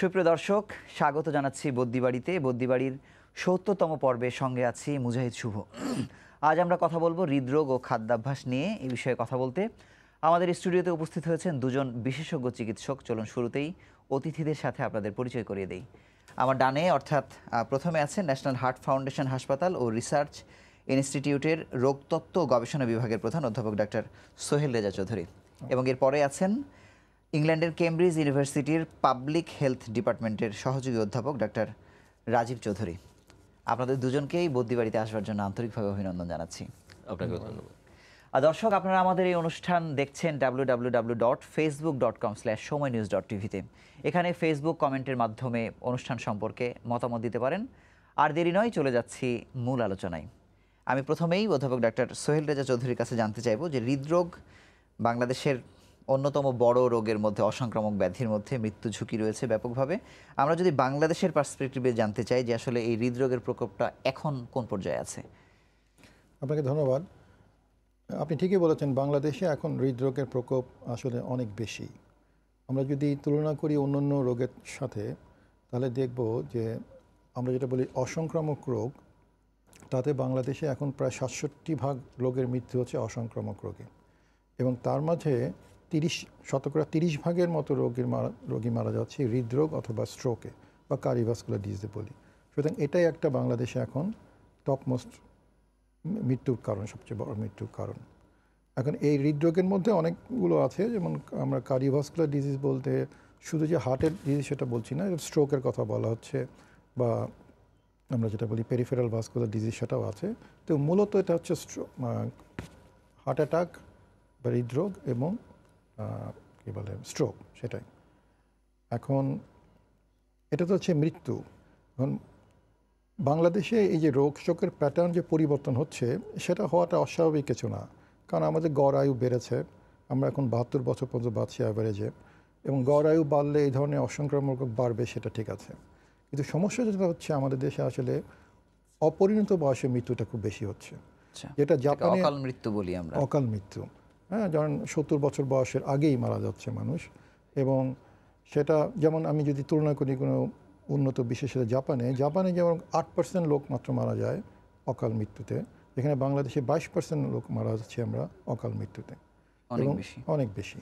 সুপ্রিয় দর্শক স্বাগত জানাচ্ছি বদ্যিবাড়িতে বদ্যিবাড়ির সত্যতম পর্বের সঙ্গে আছি মুজাহিদ শুভ আজ আমরা কথা বলবো হৃদরোগ ও খাদ্যাভ্যাস নিয়ে এ বিষয়ে কথা বলতে আমাদের স্টুডিওতে উপস্থিত হয়েছেন দুজন বিশেষজ্ঞ চিকিৎসক চলুন শুরুতেই অতিথিদের সাথে আপনাদের পরিচয় করিয়ে দেই আমার ডানে অর্থাৎ প্রথমে আছেন ন্যাশনাল হার্ট ফাউন্ডেশন হাসপাতাল ও রিসার্চ ইনস্টিটিউটের রোগতত্ত্ব গবেষণা বিভাগের প্রধান অধ্যাপক ডাক্তার সোহেল রেজা চৌধুরী এবং এরপরে আছেন ইংল্যান্ডের কেমব্রিজ ইউনিভার্সিটির পাবলিক হেলথ ডিপার্টমেন্টের সহযোগী অধ্যাপক ডাক্তার রাজীব চৌধুরী আপনাদের দুজনকেই বদ্যিবাড়িতে আসবার জন্য আন্তরিকভাবে অভিনন্দন জানাচ্ছি আপনাকে ধন্যবাদ দর্শক আপনারা আমাদের এই অনুষ্ঠান দেখছেন W dot Facebook dot news dot টিভিতে এখানে ফেসবুক কমেন্টের মাধ্যমে অনুষ্ঠান সম্পর্কে মতামত দিতে পারেন আর দেরি নয় চলে যাচ্ছি মূল আলোচনায় আমি প্রথমেই অধ্যাপক ডাক্তার সোহেল রেজা চৌধুরীর কাছে জানতে চাইব যে হৃদরোগ বাংলাদেশের অন্যতম বড় রোগের মধ্যে অসংক্রামক ব্যাধির মধ্যে মৃত্যু ঝুঁকি রয়েছে ব্যাপকভাবে আমরা যদি বাংলাদেশের পার্সপেক্টিভে জানতে চাই যে আসলে এই হৃদরোগের প্রকোপটা এখন কোন পর্যায়ে আছে আপনাকে ধন্যবাদ আপনি ঠিকই বলেছেন বাংলাদেশে এখন হৃদরোগের প্রকোপ আসলে অনেক বেশি আমরা যদি তুলনা করি অন্যান্য রোগের সাথে তাহলে দেখব যে আমরা যেটা বলি অসংক্রামক রোগ তাতে বাংলাদেশে এখন প্রায় সাতষট্টি ভাগ লোকের মৃত্যু হচ্ছে অসংক্রামক রোগে এবং তার মাঝে তিরিশ শতকরা তিরিশ ভাগের মতো রোগীর মারা রোগী মারা যাচ্ছে হৃদরোগ অথবা স্ট্রোকে বা কারিভাস্কুলার ডিজিজে বলি সুতরাং এটাই একটা বাংলাদেশে এখন টপ মোস্ট মৃত্যুর কারণ সবচেয়ে বড় মৃত্যুর কারণ এখন এই হৃদরোগের মধ্যে অনেকগুলো আছে যেমন আমরা কার্ডিভাস্কুলার ডিজিজ বলতে শুধু যে হার্টের ডিজিজ সেটা বলছি না স্ট্রোকের কথা বলা হচ্ছে বা আমরা যেটা বলি পেরিফেরাল ভাস্কুলার ডিজিজ সেটাও আছে তো মূলত এটা হচ্ছে স্ট্রো হার্ট অ্যাটাক বা হৃদরোগ এবং কি বলে স্ট্রোক সেটাই এখন এটা তো হচ্ছে মৃত্যু এখন বাংলাদেশে এই যে রোগ শোকের প্যাটার্ন যে পরিবর্তন হচ্ছে সেটা হওয়াটা অস্বাভাবিক কিছু না কারণ আমাদের গড় আয়ু বেড়েছে আমরা এখন বাহাত্তর বছর পর্যন্ত বাঁচছি অ্যাভারেজে এবং গড় আয়ু বাড়লে এই ধরনের অসংক্রামক রোগ বাড়বে সেটা ঠিক আছে কিন্তু সমস্যা যেটা হচ্ছে আমাদের দেশে আসলে অপরিণত বয়সে মৃত্যুটা খুব বেশি হচ্ছে আচ্ছা, যেটা জাপানে অকাল মৃত্যু বলি আমরা অকাল মৃত্যু হ্যাঁ যেমন সত্তর বছর বয়সের আগেই মারা যাচ্ছে মানুষ এবং সেটা যেমন আমি যদি তুলনা করি কোনো উন্নত করে জাপানে জাপানে যেমন আট পার্সেন্ট লোক মাত্র মারা যায় অকাল মৃত্যুতে এখানে বাংলাদেশে বাইশ পার্সেন্ট লোক মারা যাচ্ছে আমরা অকাল মৃত্যুতে এবং অনেক বেশি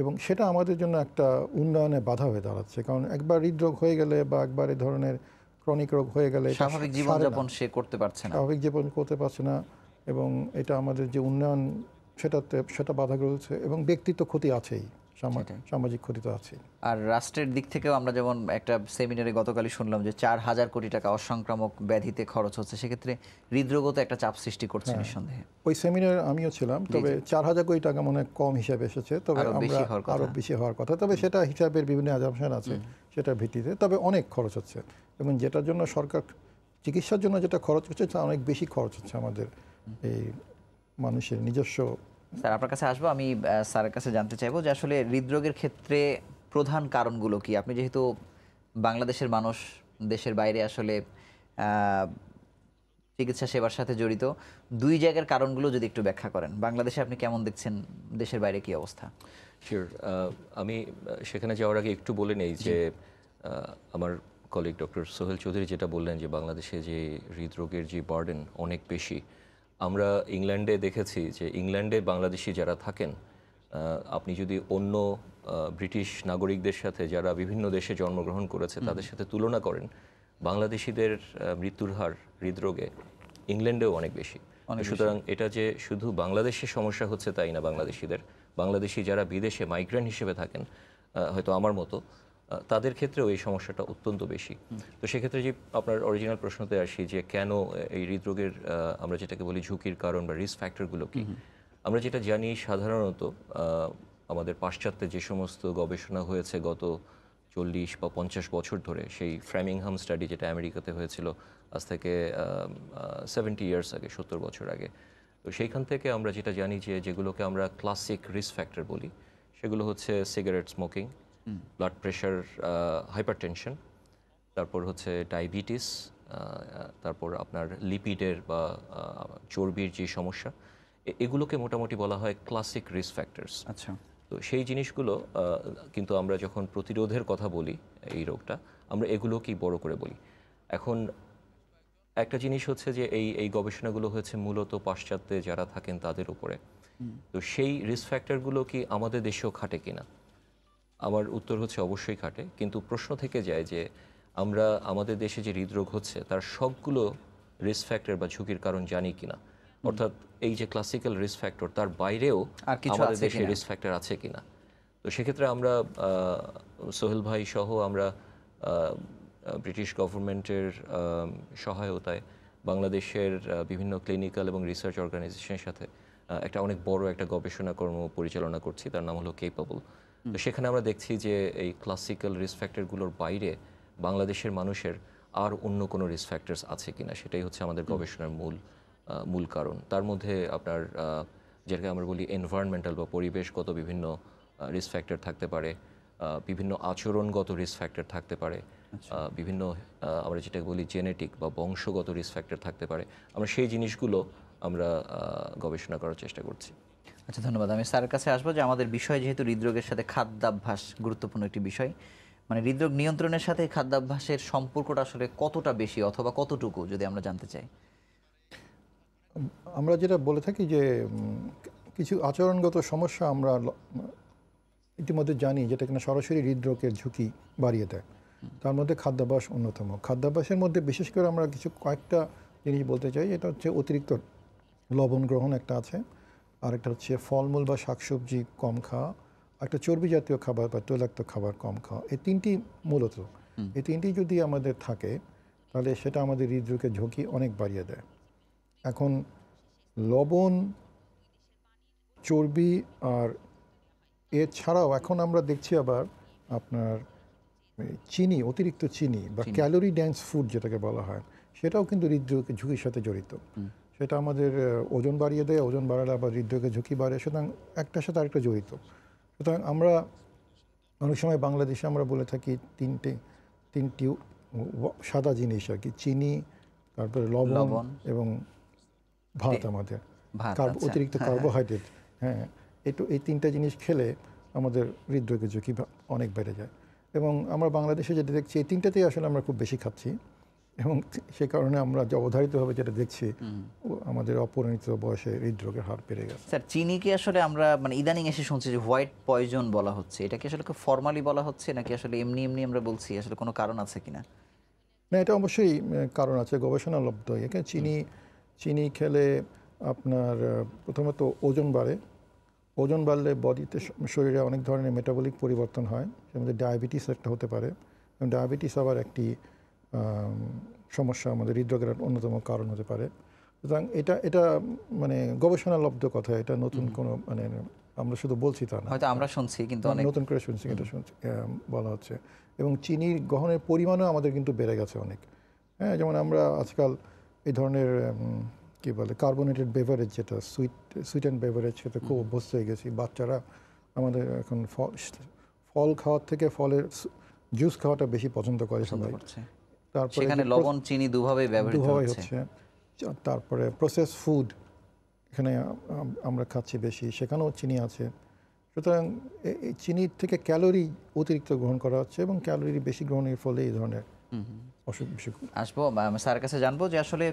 এবং সেটা আমাদের জন্য একটা উন্নয়নে বাধা হয়ে দাঁড়াচ্ছে কারণ একবার হৃদরোগ হয়ে গেলে বা একবার এ ধরনের ক্রনিক রোগ হয়ে গেলে স্বাভাবিক জীবনযাপন সে করতে পারছে না স্বাভাবিক জীবন করতে পারছে না এবং এটা আমাদের যে উন্নয়ন সেটাতে সেটা বাধা রয়েছে এবং ব্যক্তিত্ব ক্ষতি আছেই সামাজিক ক্ষতি তো আছে আর রাষ্ট্রের দিক থেকেও আমরা যেমন একটা সেমিনারে গতকালই শুনলাম যে চার হাজার কোটি টাকা অসংক্রামক ব্যাধিতে খরচ হচ্ছে সেক্ষেত্রে হৃদরোগও তো একটা চাপ সৃষ্টি করছে হ্যাঁ। নিঃসন্দেহে ওই সেমিনারে আমিও ছিলাম তবে চার হাজার কোটি টাকা মনে কম হিসাবে এসেছে তবে আরো বেশি হওয়ার কথা তবে সেটা হিসাবের বিভিন্ন অ্যাজামশন আছে সেটার ভিত্তিতে তবে অনেক খরচ হচ্ছে এবং যেটার জন্য সরকার চিকিৎসার জন্য যেটা খরচ হচ্ছে তা অনেক বেশি খরচ হচ্ছে আমাদের এই মানুষের নিজস্ব স্যার আপনার কাছে আসবো আমি স্যারের কাছে জানতে চাইবো যে আসলে হৃদরোগের ক্ষেত্রে প্রধান কারণগুলো কি আপনি যেহেতু বাংলাদেশের মানুষ দেশের বাইরে আসলে চিকিৎসা সেবার সাথে জড়িত দুই জায়গার কারণগুলো যদি একটু ব্যাখ্যা করেন বাংলাদেশে আপনি কেমন দেখছেন দেশের বাইরে কি অবস্থা শিওর আমি সেখানে যাওয়ার আগে একটু বলে নেই যে আমার কলিগ ডক্টর সোহেল চৌধুরী যেটা বললেন যে বাংলাদেশে যে হৃদরোগের যে বার্ডেন অনেক বেশি আমরা ইংল্যান্ডে দেখেছি যে ইংল্যান্ডে বাংলাদেশি যারা থাকেন আপনি যদি অন্য ব্রিটিশ নাগরিকদের সাথে যারা বিভিন্ন দেশে জন্মগ্রহণ করেছে তাদের সাথে তুলনা করেন বাংলাদেশিদের মৃত্যুর হার হৃদরোগে ইংল্যান্ডেও অনেক বেশি সুতরাং এটা যে শুধু বাংলাদেশে সমস্যা হচ্ছে তাই না বাংলাদেশিদের বাংলাদেশি যারা বিদেশে মাইগ্রেন্ট হিসেবে থাকেন হয়তো আমার মতো তাদের ক্ষেত্রেও এই সমস্যাটা অত্যন্ত বেশি তো সেক্ষেত্রে যে আপনার অরিজিনাল প্রশ্নতে আসি যে কেন এই হৃদরোগের আমরা যেটাকে বলি ঝুঁকির কারণ বা রিস্ক ফ্যাক্টরগুলো কি আমরা যেটা জানি সাধারণত আমাদের পাশ্চাত্যে যে সমস্ত গবেষণা হয়েছে গত চল্লিশ বা পঞ্চাশ বছর ধরে সেই ফ্র্যামিংহাম স্টাডি যেটা আমেরিকাতে হয়েছিল আজ থেকে সেভেন্টি ইয়ার্স আগে সত্তর বছর আগে তো সেইখান থেকে আমরা যেটা জানি যে যেগুলোকে আমরা ক্লাসিক রিস্ক ফ্যাক্টর বলি সেগুলো হচ্ছে cigarette smoking blood pressure hypertension তারপর হচ্ছে ডায়াবেটিস uh, তারপর আপনার লিপিডের বা uh, চর্বির যে সমস্যা এগুলোকে মোটামুটি বলা হয় ক্লাসিক রিস্ক ফ্যাক্টার্স আচ্ছা তো সেই জিনিসগুলো uh, কিন্তু আমরা যখন প্রতিরোধের কথা বলি এই রোগটা আমরা এগুলোকেই বড় করে বলি এখন একটা জিনিস হচ্ছে যে এই এই গবেষণাগুলো হয়েছে মূলত পাশ্চাত্যে যারা থাকেন তাদের উপরে তো সেই রিস্ক ফ্যাক্টরগুলো কি আমাদের দেশেও খাটে কিনা আমার উত্তর হচ্ছে অবশ্যই কাটে কিন্তু প্রশ্ন থেকে যায় যে আমরা আমাদের দেশে যে হৃদরোগ হচ্ছে তার সবগুলো রিস্ক ফ্যাক্টর বা ঝুঁকির কারণ জানি কিনা অর্থাৎ এই যে ক্লাসিক্যাল রিস্ক ফ্যাক্টর তার বাইরেও আমাদের দেশে রিস্ক ফ্যাক্টর আছে কিনা তো সেক্ষেত্রে আমরা সোহেল ভাই সহ আমরা ব্রিটিশ গভর্নমেন্টের সহায়তায় বাংলাদেশের বিভিন্ন ক্লিনিক্যাল এবং রিসার্চ অর্গানাইজেশনের সাথে একটা অনেক বড় একটা গবেষণা কর্ম পরিচালনা করছি তার নাম হলো কেপাবল তো সেখানে আমরা দেখছি যে এই ক্লাসিক্যাল রিস্ক ফ্যাক্টরগুলোর বাইরে বাংলাদেশের মানুষের আর অন্য কোনো রিস্ক ফ্যাক্টরস আছে কিনা সেটাই হচ্ছে আমাদের গবেষণার মূল মূল কারণ তার মধ্যে আপনার যেটাকে আমরা বলি এনভায়রনমেন্টাল বা পরিবেশগত বিভিন্ন রিস্ক ফ্যাক্টর থাকতে পারে বিভিন্ন আচরণগত রিস্ক ফ্যাক্টর থাকতে পারে আচ্ছা। বিভিন্ন আমরা যেটাকে বলি জেনেটিক বা বংশগত রিস্ক ফ্যাক্টর থাকতে পারে আমরা সেই জিনিসগুলো আমরা গবেষণা করার চেষ্টা করছি আচ্ছা ধন্যবাদ আমি স্যারের কাছে আসবো যে আমাদের বিষয় যেহেতু হৃদরোগের সাথে খাদ্যাভ্যাস গুরুত্বপূর্ণ একটি বিষয় মানে হৃদরোগ নিয়ন্ত্রণের সাথে খাদ্যাভ্যাসের সম্পর্কটা আসলে কতটা বেশি অথবা কতটুকু যদি আমরা জানতে চাই আমরা যেটা বলে থাকি যে কিছু আচরণগত সমস্যা আমরা ইতিমধ্যে জানি যেটা কিনা সরাসরি হৃদরোগের ঝুঁকি বাড়িয়ে দেয় তার মধ্যে খাদ্যাভ্যাস অন্যতম খাদ্যাভ্যাসের মধ্যে বিশেষ করে আমরা কিছু কয়েকটা জিনিস বলতে চাই এটা হচ্ছে অতিরিক্ত লবণ গ্রহণ একটা আছে আরেকটা হচ্ছে ফলমূল বা শাকসবজি কম খাওয়া একটা চর্বি জাতীয় খাবার বা তৈলাক্ত খাবার কম খাওয়া এই তিনটি মূলত এই তিনটি যদি আমাদের থাকে তাহলে সেটা আমাদের হৃদরোগের ঝুঁকি অনেক বাড়িয়ে দেয় এখন লবণ চর্বি আর এছাড়াও এখন আমরা দেখছি আবার আপনার চিনি অতিরিক্ত চিনি বা ক্যালোরি ড্যান্স ফুড যেটাকে বলা হয় সেটাও কিন্তু হৃদরোগের ঝুঁকির সাথে জড়িত সেটা আমাদের ওজন বাড়িয়ে দেয় ওজন বাড়ালে আবার হৃদরোগের ঝুঁকি বাড়ে সুতরাং একটার সাথে আরেকটা জড়িত সুতরাং আমরা অনেক সময় বাংলাদেশে আমরা বলে থাকি তিনটে তিনটি সাদা জিনিস আর কি চিনি তারপরে লবণ এবং ভাত আমাদের আচ্ছা। অতিরিক্ত হ্যাঁ। কার্বোহাইড্রেট হ্যাঁ একটু এই তিনটা জিনিস খেলে আমাদের হৃদরোগের ঝুঁকি অনেক বেড়ে যায় এবং আমরা বাংলাদেশে যেটা দেখছি এই তিনটাতেই আসলে আমরা খুব বেশি খাচ্ছি এবং সে কারণে আমরা অবধারিতভাবে যেটা দেখছি আমাদের অপরিণিত বয়সে হৃদরোগের হার বেড়ে গেছে স্যার চিনি কি আসলে আমরা মানে ইদানিং এসে শুনছি যে হোয়াইট পয়জন বলা হচ্ছে এটা কি আসলে ফর্মালি বলা হচ্ছে নাকি আসলে এমনি এমনি আমরা বলছি আসলে কোনো কারণ আছে কিনা না এটা অবশ্যই কারণ আছে গবেষণা লব্ধ এখানে চিনি চিনি খেলে আপনার প্রথমত ওজন বাড়ে ওজন বাড়লে বডিতে শরীরে অনেক ধরনের মেটাবলিক পরিবর্তন হয় যেমন ডায়াবেটিস একটা হতে পারে ডায়াবেটিস আবার একটি সমস্যা আমাদের হৃদরোগের অন্যতম কারণ হতে পারে সুতরাং এটা এটা মানে গবেষণালব্ধ কথা এটা নতুন কোনো মানে আমরা শুধু বলছি তা না হয়তো আমরা শুনছি কিন্তু অনেক নতুন করে শুনছি কিন্তু শুনছি বলা হচ্ছে এবং চিনির গ্রহণের পরিমাণও আমাদের কিন্তু বেড়ে গেছে অনেক হ্যাঁ যেমন আমরা আজকাল এই ধরনের কি বলে কার্বোনেটেড বেভারেজ যেটা সুইট সুইট অ্যান্ড বেভারেজ সেটা খুব অভ্যস্ত হয়ে গেছি বাচ্চারা আমাদের এখন ফল ফল খাওয়ার থেকে ফলের জুস খাওয়াটা বেশি পছন্দ করে সবাই তারপরে সেখানে লবণ চিনি দুভাবে ব্যবহৃত হচ্ছে তারপরে প্রসেস ফুড এখানে আমরা খাচ্ছি বেশি সেখানেও চিনি আছে সুতরাং এই চিনির থেকে ক্যালোরি অতিরিক্ত গ্রহণ করা হচ্ছে এবং ক্যালোরি বেশি গ্রহণের ফলে এই ধরনের অসুখ বিসুখ আসবো স্যারের কাছে জানবো যে আসলে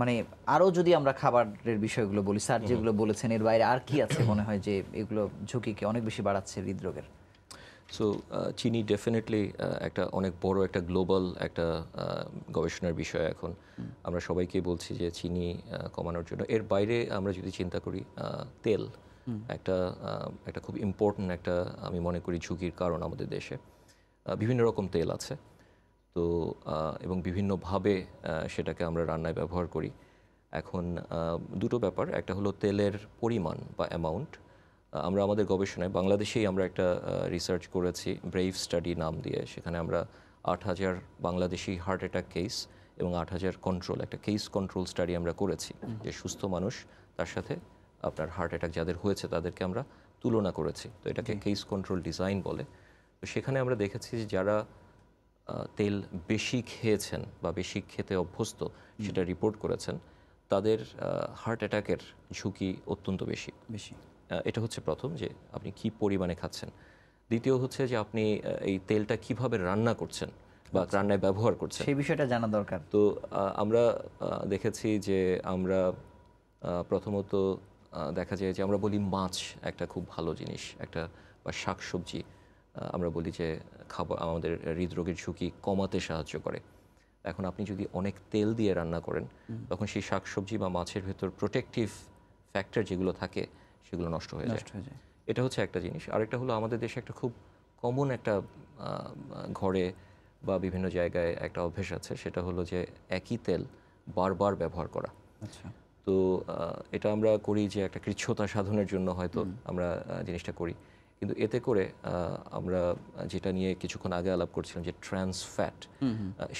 মানে আরও যদি আমরা খাবারের বিষয়গুলো বলি স্যার যেগুলো বলেছেন এর বাইরে আর কি আছে মনে হয় যে এগুলো ঝুঁকিকে অনেক বেশি বাড়াচ্ছে হৃদরোগের সো চিনি ডেফিনেটলি একটা অনেক বড় একটা গ্লোবাল একটা uh, গবেষণার বিষয় এখন আমরা সবাইকে বলছি যে চিনি uh, কমানোর জন্য এর বাইরে আমরা যদি চিন্তা করি uh, তেল একটা একটা খুব ইম্পর্ট্যান্ট একটা আমি মনে করি ঝুঁকির কারণ আমাদের দেশে বিভিন্ন রকম তেল আছে তো এবং বিভিন্নভাবে সেটাকে আমরা রান্নায় ব্যবহার করি এখন দুটো ব্যাপার একটা হলো তেলের পরিমাণ বা অ্যামাউন্ট আমরা আমাদের গবেষণায় বাংলাদেশেই আমরা একটা রিসার্চ করেছি ব্রেভ স্টাডি নাম দিয়ে সেখানে আমরা আট হাজার বাংলাদেশি হার্ট অ্যাটাক কেস এবং আট হাজার কন্ট্রোল একটা কেস কন্ট্রোল স্টাডি আমরা করেছি যে সুস্থ মানুষ তার সাথে আপনার হার্ট অ্যাটাক যাদের হয়েছে তাদেরকে আমরা তুলনা করেছি তো এটাকে কেস কন্ট্রোল ডিজাইন বলে তো সেখানে আমরা দেখেছি যে যারা তেল বেশি খেয়েছেন বা বেশি খেতে অভ্যস্ত সেটা রিপোর্ট করেছেন তাদের হার্ট অ্যাটাকের ঝুঁকি অত্যন্ত বেশি বেশি এটা হচ্ছে প্রথম যে আপনি কি পরিমাণে খাচ্ছেন দ্বিতীয় হচ্ছে যে আপনি এই তেলটা কিভাবে রান্না করছেন বা আচ্ছা। রান্নায় ব্যবহার করছেন সেই বিষয়টা জানা দরকার তো আমরা দেখেছি যে আমরা প্রথমত দেখা যায় যে আমরা বলি মাছ একটা খুব ভালো জিনিস একটা বা শাকসবজি আমরা বলি যে খাবার আমাদের হৃদরোগের ঝুঁকি কমাতে সাহায্য করে এখন আপনি যদি অনেক তেল দিয়ে রান্না করেন তখন সেই শাকসবজি বা মাছের ভেতর প্রোটেকটিভ ফ্যাক্টর যেগুলো থাকে সেগুলো নষ্ট হয়ে যায় এটা হচ্ছে একটা জিনিস আরেকটা হলো আমাদের দেশে একটা খুব কমন একটা ঘরে বা বিভিন্ন জায়গায় একটা অভ্যেস আছে সেটা হলো যে একই তেল বারবার ব্যবহার করা আচ্ছা তো এটা আমরা করি যে একটা কৃচ্ছতা সাধনের জন্য হয়তো আমরা জিনিসটা করি কিন্তু এতে করে আমরা যেটা নিয়ে কিছুক্ষণ আগে আলাপ করছিলাম যে ট্রান্স ফ্যাট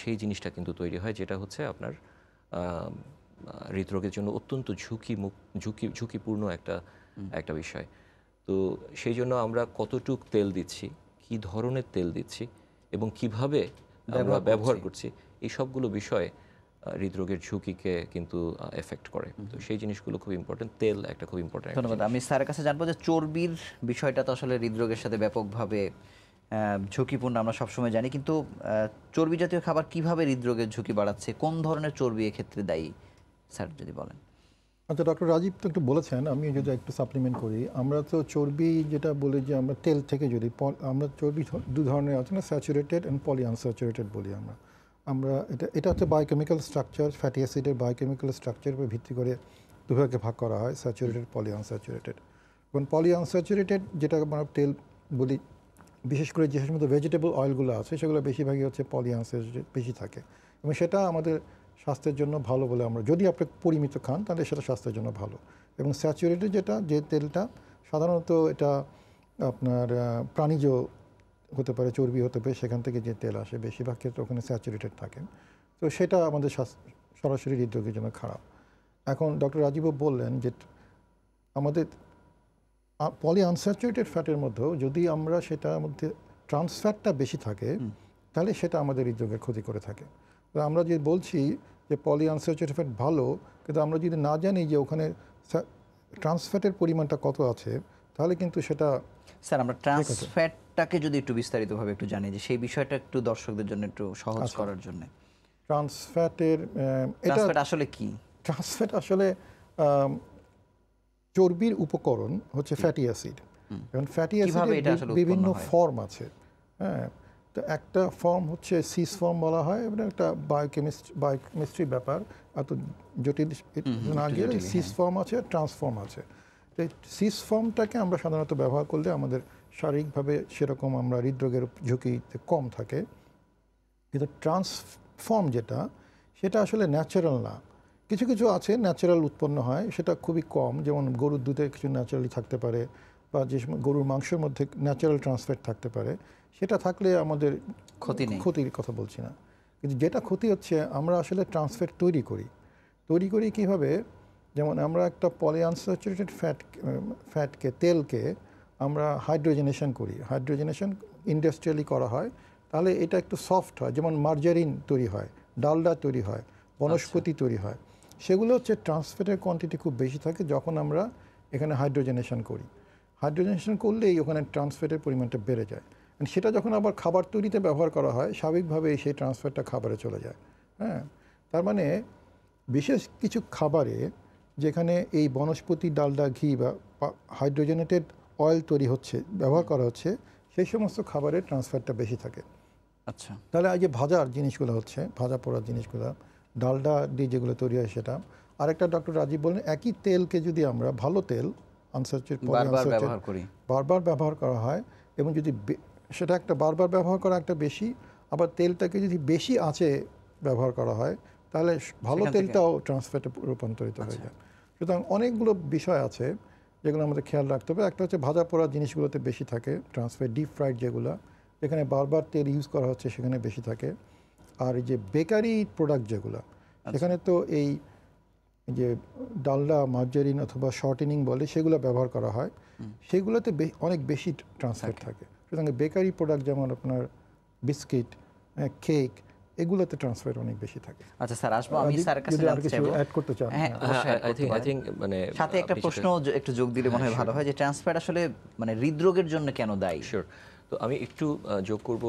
সেই জিনিসটা কিন্তু তৈরি হয় যেটা হচ্ছে আপনার হৃদরোগের জন্য অত্যন্ত ঝুঁকি ঝুঁকি ঝুঁকিপূর্ণ একটা একটা বিষয় তো সেই জন্য আমরা কতটুক তেল দিচ্ছি কি ধরনের তেল দিচ্ছি এবং কিভাবে আমরা ব্যবহার করছি এই সবগুলো বিষয়ে হৃদরোগের ঝুঁকিকে কিন্তু এফেক্ট করে তো সেই জিনিসগুলো খুব ইম্পর্টেন্ট তেল একটা খুব ইম্পর্টেন্ট ধন্যবাদ আমি স্যারের কাছে জানবো যে চর্বির বিষয়টা তো আসলে হৃদরোগের সাথে ব্যাপকভাবে ঝুঁকিপূর্ণ আমরা সবসময় জানি কিন্তু চর্বি জাতীয় খাবার কিভাবে হৃদরোগের ঝুঁকি বাড়াচ্ছে কোন ধরনের চর্বি এক্ষেত্রে দায়ী স্যার যদি বলেন আচ্ছা ডক্টর রাজীব তো একটু বলেছেন আমি যদি একটু সাপ্লিমেন্ট করি আমরা তো চর্বি যেটা বলি যে আমরা তেল থেকে যদি আমরা চর্বি দু ধরনের আছে না স্যাচুরেটেড অ্যান্ড পলি আনস্যাচুরেটেড বলি আমরা আমরা এটা এটা হচ্ছে বায়োকেমিক্যাল স্ট্রাকচার ফ্যাটি অ্যাসিডের বায়োকেমিক্যাল স্ট্রাকচার উপর ভিত্তি করে দুভাগে ভাগ করা হয় স্যাচুরেটেড পলি আনস্যাচুরেটেড এবং পলি আনস্যাচুরেটেড যেটা আমরা তেল বলি বিশেষ করে যে সমস্ত ভেজিটেবল অয়েলগুলো আছে সেগুলো বেশিরভাগই হচ্ছে পলি আনস্যাচুরেটেড বেশি থাকে এবং সেটা আমাদের স্বাস্থ্যের জন্য ভালো বলে আমরা যদি আপনি পরিমিত খান তাহলে সেটা স্বাস্থ্যের জন্য ভালো এবং স্যাচুরেটেড যেটা যে তেলটা সাধারণত এটা আপনার প্রাণীজ হতে পারে চর্বি হতে পারে সেখান থেকে যে তেল আসে বেশিরভাগ ক্ষেত্রে ওখানে স্যাচুরেটেড থাকে তো সেটা আমাদের সরাসরি হৃদরোগের জন্য খারাপ এখন ডক্টর রাজীবও বললেন যে আমাদের পলি আনস্যাচুরেটেড ফ্যাটের মধ্যেও যদি আমরা সেটার মধ্যে ট্রান্সফ্যাটটা বেশি থাকে তাহলে সেটা আমাদের হৃদরোগের ক্ষতি করে থাকে আমরা যে বলছি যে পলি আনসাচুরেটেড ভালো কিন্তু আমরা যদি না জানি যে ওখানে ট্রান্সফ্যাটের পরিমাণটা কত আছে তাহলে কিন্তু সেটা স্যার আমরা ট্রান্সফ্যাটটাকে যদি একটু বিস্তারিতভাবে একটু জানি যে সেই বিষয়টা একটু দর্শকদের জন্য একটু সহজ আচ্ছা। করার জন্য ট্রান্সফ্যাটের এটা আসলে কি ট্রান্সফ্যাট আসলে চর্বির উপকরণ হচ্ছে ফ্যাটি অ্যাসিড এখন ফ্যাটি অ্যাসিড বিভিন্ন ফর্ম আছে হ্যাঁ তো একটা ফর্ম হচ্ছে সিস ফর্ম বলা হয় এবং একটা বায়োকেমিস্ট্রি বায়োকেমিস্ট্রি ব্যাপার এত জটিল না গিয়ে সিস ফর্ম হ্যাঁ। আছে ট্রান্সফর্ম আছে তো এই সিস ফর্মটাকে আমরা সাধারণত ব্যবহার করলে আমাদের শারীরিকভাবে সেরকম আমরা হৃদরোগের ঝুঁকিতে কম থাকে কিন্তু ট্রান্সফর্ম যেটা সেটা আসলে ন্যাচারাল না কিছু কিছু আছে ন্যাচারাল উৎপন্ন হয় সেটা খুবই কম যেমন গরুর দুধে কিছু ন্যাচারালি থাকতে পারে বা যে গরুর মাংসের মধ্যে ন্যাচারাল ট্রান্সফ্যাট থাকতে পারে সেটা থাকলে আমাদের ক্ষতি নেই ক্ষতির কথা বলছি না কিন্তু যেটা ক্ষতি হচ্ছে আমরা আসলে ট্রান্সফ্যাট তৈরি করি তৈরি করি কীভাবে যেমন আমরা একটা পলি আনস্যাচুরেটেড ফ্যাট ফ্যাটকে তেলকে আমরা হাইড্রোজেনেশন করি হাইড্রোজেনেশন ইন্ডাস্ট্রিয়ালি করা হয় তাহলে এটা একটু সফট হয় যেমন মার্জারিন তৈরি হয় ডালডা তৈরি হয় বনস্পতি আচ্ছা। তৈরি হয় সেগুলো হচ্ছে ট্রান্সফ্যাটের কোয়ান্টিটি খুব বেশি থাকে যখন আমরা এখানে হাইড্রোজেনেশন করি হাইড্রোজেনেশন করলেই ওখানে ট্রান্সফ্যাটের পরিমাণটা বেড়ে যায় সেটা যখন আবার খাবার তৈরিতে ব্যবহার করা হয় স্বাভাবিকভাবেই সেই ট্রান্সফারটা খাবারে চলে যায় হ্যাঁ তার মানে বিশেষ কিছু খাবারে যেখানে এই বনস্পতি ডালডা ঘি বা হাইড্রোজেনেটেড অয়েল তৈরি হচ্ছে ব্যবহার করা হচ্ছে সেই সমস্ত খাবারের ট্রান্সফারটা বেশি থাকে আচ্ছা তাহলে এই যে ভাজার জিনিসগুলো হচ্ছে ভাজা পোড়ার জিনিসগুলো ডালডা দিয়ে যেগুলো তৈরি হয় সেটা আরেকটা ডক্টর রাজীব বললেন একই তেলকে যদি আমরা ভালো তেল আনসার্চের বারবার ব্যবহার করি বারবার ব্যবহার করা হয় এবং যদি সেটা একটা বারবার ব্যবহার করা একটা বেশি আবার তেলটাকে যদি বেশি আঁচে ব্যবহার করা হয় তাহলে ভালো তেলটাও ট্রান্সফ্যাটে রূপান্তরিত হয়ে আচ্ছা। যায় সুতরাং অনেকগুলো বিষয় আছে যেগুলো আমাদের খেয়াল রাখতে হবে একটা হচ্ছে ভাজা পোড়া জিনিসগুলোতে বেশি থাকে ট্রান্সফ্যাট ডিপ ফ্রাইড যেগুলো যেখানে বারবার তেল ইউজ করা হচ্ছে সেখানে বেশি থাকে আর যে বেকারি প্রোডাক্ট যেগুলো আচ্ছা। সেখানে তো এই যে ডালডা মার্জারিন অথবা শর্টেনিং বলে সেগুলো ব্যবহার করা হয় সেগুলোতে অনেক বেশি ট্রান্সফ্যাট থাকে সুতরাং বেকারি প্রোডাক্ট যেমন আপনার বিস্কিট হ্যাঁ, কেক এগুলোতে ট্রান্সফার অনেক বেশি থাকে আচ্ছা স্যার আসবো আমি স্যার কাছে জানতে চাইবো অ্যাড করতে চান হ্যাঁ আই থিং আই থিং মানে সাথে একটা প্রশ্ন একটু যোগ দিলে মনে হয় হ্যাঁ, ভালো হয় যে ট্রান্সফার আসলে মানে হৃদরোগের জন্য কেন দায়ী শিওর তো আমি একটু যোগ করব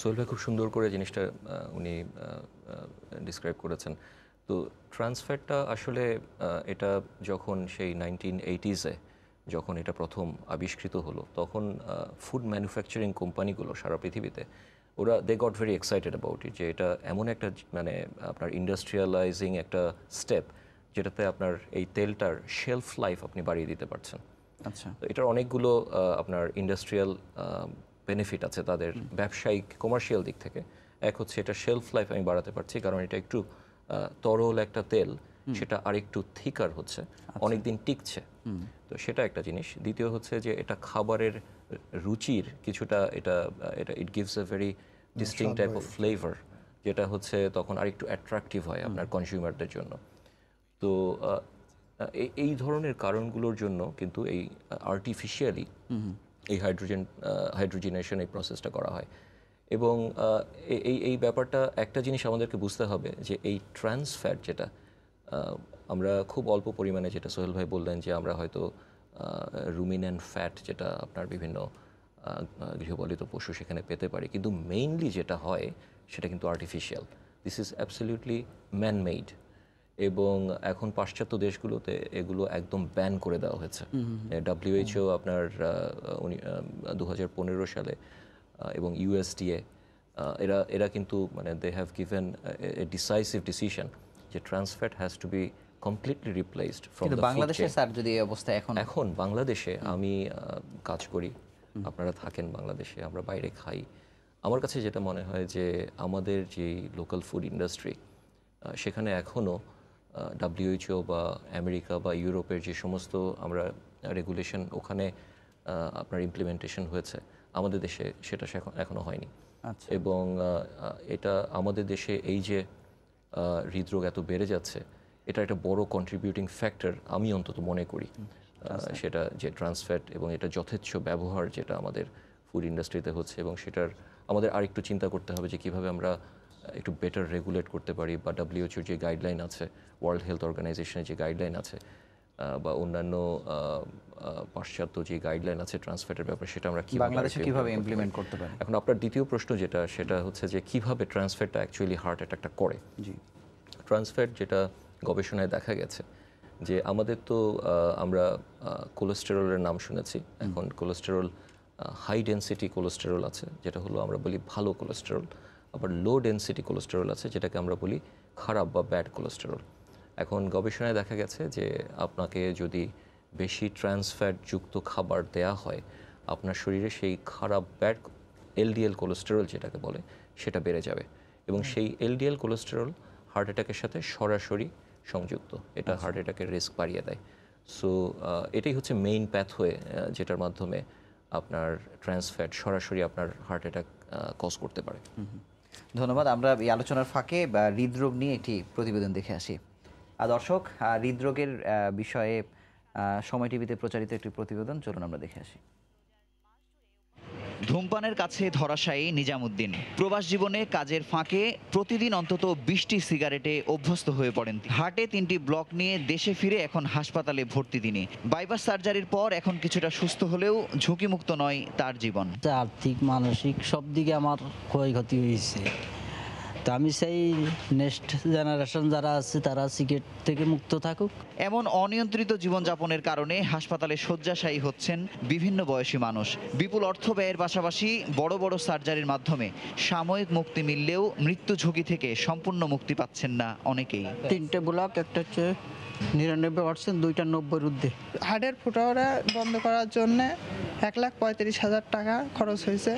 সোহেল ভাই খুব সুন্দর করে জিনিসটা উনি ডিসক্রাইব করেছেন তো ট্রান্সফারটা আসলে এটা যখন সেই নাইনটিন এইটিসে যখন এটা প্রথম আবিষ্কৃত হলো তখন ফুড ম্যানুফ্যাকচারিং কোম্পানিগুলো সারা পৃথিবীতে ওরা they got very excited about it যে এটা এমন একটা মানে আপনার ইন্ডাস্ট্রিয়ালাইজিং একটা স্টেপ যেটাতে আপনার এই তেলটার শেলফ লাইফ আপনি বাড়িয়ে দিতে পারছেন আচ্ছা এটার অনেকগুলো আপনার ইন্ডাস্ট্রিয়াল বেনিফিট আছে তাদের ব্যবসায়িক কমার্শিয়াল দিক থেকে এক হচ্ছে এটা শেলফ লাইফ আমি বাড়াতে পারছি কারণ এটা একটু তরল একটা তেল সেটা আরেকটু থিকার হচ্ছে আচ্ছা। অনেক দিন টিকছে তো সেটা একটা জিনিস দ্বিতীয় হচ্ছে যে এটা খাবারের রুচির কিছুটা এটা এটা it gives a very distinct type of flavour যেটা হচ্ছে তখন আরেকটু অ্যাট্রাকটিভ হয় আপনার কনজিউমারদের জন্য তো এই ধরনের কারণগুলোর জন্য কিন্তু এই আর্টিফিশিয়ালি এই হাইড্রোজেন হাইড্রোজেনেশন এই প্রসেসটা করা হয় এবং এই এই ব্যাপারটা একটা জিনিস আমাদেরকে বুঝতে হবে যে এই ট্রান্সফ্যাট যেটা আমরা খুব অল্প পরিমাণে যেটা সোহেল ভাই বললেন যে আমরা হয়তো রুমিন অ্যান্ড ফ্যাট যেটা আপনার বিভিন্ন গৃহপালিত পশু সেখানে পেতে পারি কিন্তু মেইনলি যেটা হয় সেটা কিন্তু artificial this is absolutely manmade এবং এখন পাশ্চাত্য দেশগুলোতে এগুলো একদম ব্যান করে দেওয়া হয়েছে ডাব্লিউএইচও আপনার উনি দু সালে এবং ইউএসডিএ এরা এরা কিন্তু মানে they have given a decisive decision যে trans fat has to be completely replaced from বাংলাদেশে স্যার যদি এই অবস্থা এখন এখন বাংলাদেশে আমি কাজ করি আপনারা থাকেন বাংলাদেশে আমরা বাইরে খাই আমার কাছে যেটা মনে হয় যে আমাদের যে লোকাল ফুড ইন্ডাস্ট্রি সেখানে এখনও ডাব্লিউএইচও বা আমেরিকা বা ইউরোপের যে সমস্ত আমরা রেগুলেশন ওখানে আপনার ইমপ্লিমেন্টেশন হয়েছে আমাদের দেশে সেটা এখনও হয়নি আচ্ছা। এবং এটা আমাদের দেশে এই যে হৃদরোগ এত বেড়ে যাচ্ছে এটা একটা বড় কন্ট্রিবিউটিং ফ্যাক্টর আমি অন্তত মনে করি সেটা যে ট্রান্সফ্যাট এবং এটা যথেচ্ছ ব্যবহার যেটা আমাদের ফুড ইন্ডাস্ট্রিতে হচ্ছে এবং সেটার আমাদের আরেকটু চিন্তা করতে হবে যে কিভাবে আমরা একটু বেটার রেগুলেট করতে পারি বা ডাব্লিউএচওর যে গাইডলাইন আছে ওয়ার্ল্ড হেলথ অর্গানাইজেশনের যে গাইডলাইন আছে বা অন্যান্য পাশ্চাত্য যে গাইডলাইন আছে ট্রান্সফারের ব্যাপারে সেটা আমরা বাংলাদেশে কিভাবে ইমপ্লিমেন্ট করতে পারি এখন আপনার দ্বিতীয় প্রশ্ন যেটা সেটা হচ্ছে যে কিভাবে ট্রান্সফারটা অ্যাকচুয়ালি হার্ট অ্যাটাকটা করে জি ট্রান্সফার যেটা গবেষণায় দেখা গেছে যে আমাদের তো আমরা কোলেস্টেরলের নাম শুনেছি এখন কোলেস্টেরল হাই ডেন্সিটি কোলেস্টেরল আছে যেটা হলো আমরা বলি ভালো কোলেস্টেরল আবার লো ডেন্সিটি কোলেস্টেরল আছে যেটাকে আমরা বলি খারাপ বা ব্যাড কোলেস্টেরল এখন গবেষণায় দেখা গেছে যে আপনাকে যদি বেশি ট্রান্সফ্যাট যুক্ত খাবার দেয়া হয় আপনার শরীরে সেই খারাপ ব্যাড এলডিএল কোলেস্টেরল যেটাকে বলে সেটা বেড়ে যাবে এবং সেই এলডিএল কোলেস্টেরল হার্ট অ্যাটাকের সাথে সরাসরি সংযুক্ত এটা হার্ট অ্যাটাকের রিস্ক বাড়িয়ে দেয় সো এটাই হচ্ছে মেইন প্যাথওয়ে যেটার মাধ্যমে আপনার ট্রান্সফ্যাট সরাসরি আপনার হার্ট অ্যাটাক কজ করতে পারে ধন্যবাদ আমরা এই আলোচনার ফাঁকে বা হৃদরোগ নিয়ে একটি প্রতিবেদন দেখে আসি দর্শক হৃদরোগের বিষয়ে সময় টিভিতে প্রচারিত একটি প্রতিবেদন চলুন আমরা দেখে আসি ধূমপানের কাছে ধরাশায়ী নিজামুদ্দিন প্রবাস জীবনে কাজের ফাঁকে প্রতিদিন অন্তত বিশটি সিগারেটে অভ্যস্ত হয়ে পড়েন হাটে তিনটি ব্লক নিয়ে দেশে ফিরে এখন হাসপাতালে ভর্তি তিনি বাইপাস সার্জারির পর এখন কিছুটা সুস্থ হলেও ঝুঁকিমুক্ত নয় তার জীবন আর্থিক মানসিক সব দিকে আমার ক্ষয়ক্ষতি হয়েছে তো আমি সেই নেক্সট জেনারেশন যারা আছে তারা সিগারেট থেকে মুক্ত থাকুক এমন অনিয়ন্ত্রিত জীবনযাপনের কারণে হাসপাতালে শয্যাশায়ী হচ্ছেন বিভিন্ন বয়সী মানুষ বিপুল অর্থ ব্যয়ের পাশাপাশি বড় বড় সার্জারির মাধ্যমে সাময়িক মুক্তি মিললেও মৃত্যু ঝুঁকি থেকে সম্পূর্ণ মুক্তি পাচ্ছেন না অনেকেই তিনটে ব্লক একটা হচ্ছে নিরানব্বই পার্সেন্ট দুইটা নব্বই রুদ্ধে হার্টের ফুটাওরা বন্ধ করার জন্য এক লাখ পঁয়ত্রিশ হাজার টাকা খরচ হয়েছে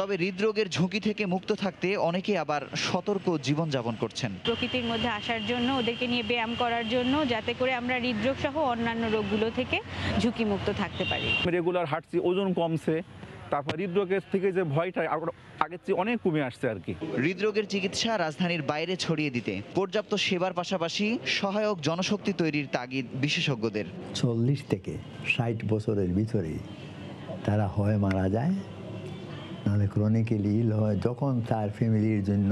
তবে হৃদরোগের ঝুঁকি থেকে মুক্ত থাকতে অনেকে আবার সতর্ক জীবন যাপন করছেন প্রকৃতির মধ্যে আসার জন্য ওদেরকে নিয়ে ব্যায়াম করার জন্য যাতে করে আমরা হৃদরোগ সহ অন্যান্য রোগগুলো থেকে ঝুঁকিমুক্ত থাকতে পারি রেগুলার হাঁটছি ওজন কমছে তারপর হৃদরোগের থেকে যে ভয়টা আগের চেয়ে অনেক কমে আসছে আর কি হৃদরোগের চিকিৎসা রাজধানীর বাইরে ছড়িয়ে দিতে পর্যাপ্ত সেবার পাশাপাশি সহায়ক জনশক্তি তৈরির তাগিদ বিশেষজ্ঞদের চল্লিশ থেকে ষাট বছরের ভিতরে তারা হয় মারা যায় নাহলে ক্রনিক্যালি ইল হয় যখন তার ফ্যামিলির জন্য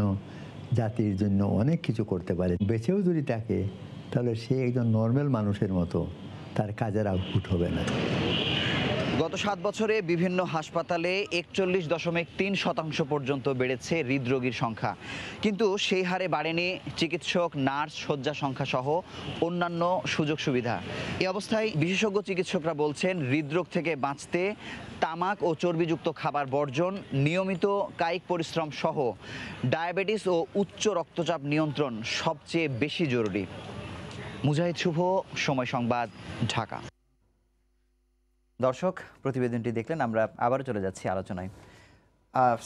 জাতির জন্য অনেক কিছু করতে পারে বেঁচেও যদি থাকে তাহলে সে একজন নর্মাল মানুষের মতো তার কাজের আউটপুট হবে না গত সাত বছরে বিভিন্ন হাসপাতালে একচল্লিশ দশমিক তিন শতাংশ পর্যন্ত বেড়েছে হৃদরোগীর সংখ্যা কিন্তু সেই হারে বাড়েনি চিকিৎসক নার্স শয্যা সংখ্যা সহ অন্যান্য সুযোগ সুবিধা এ অবস্থায় বিশেষজ্ঞ চিকিৎসকরা বলছেন হৃদরোগ থেকে বাঁচতে তামাক ও চর্বিযুক্ত খাবার বর্জন নিয়মিত কায়িক পরিশ্রম সহ ডায়াবেটিস ও উচ্চ রক্তচাপ নিয়ন্ত্রণ সবচেয়ে বেশি জরুরি মুজাহিদ শুভ সময় সংবাদ ঢাকা দর্শক প্রতিবেদনটি দেখলেন আমরা আবারও চলে যাচ্ছি আলোচনায়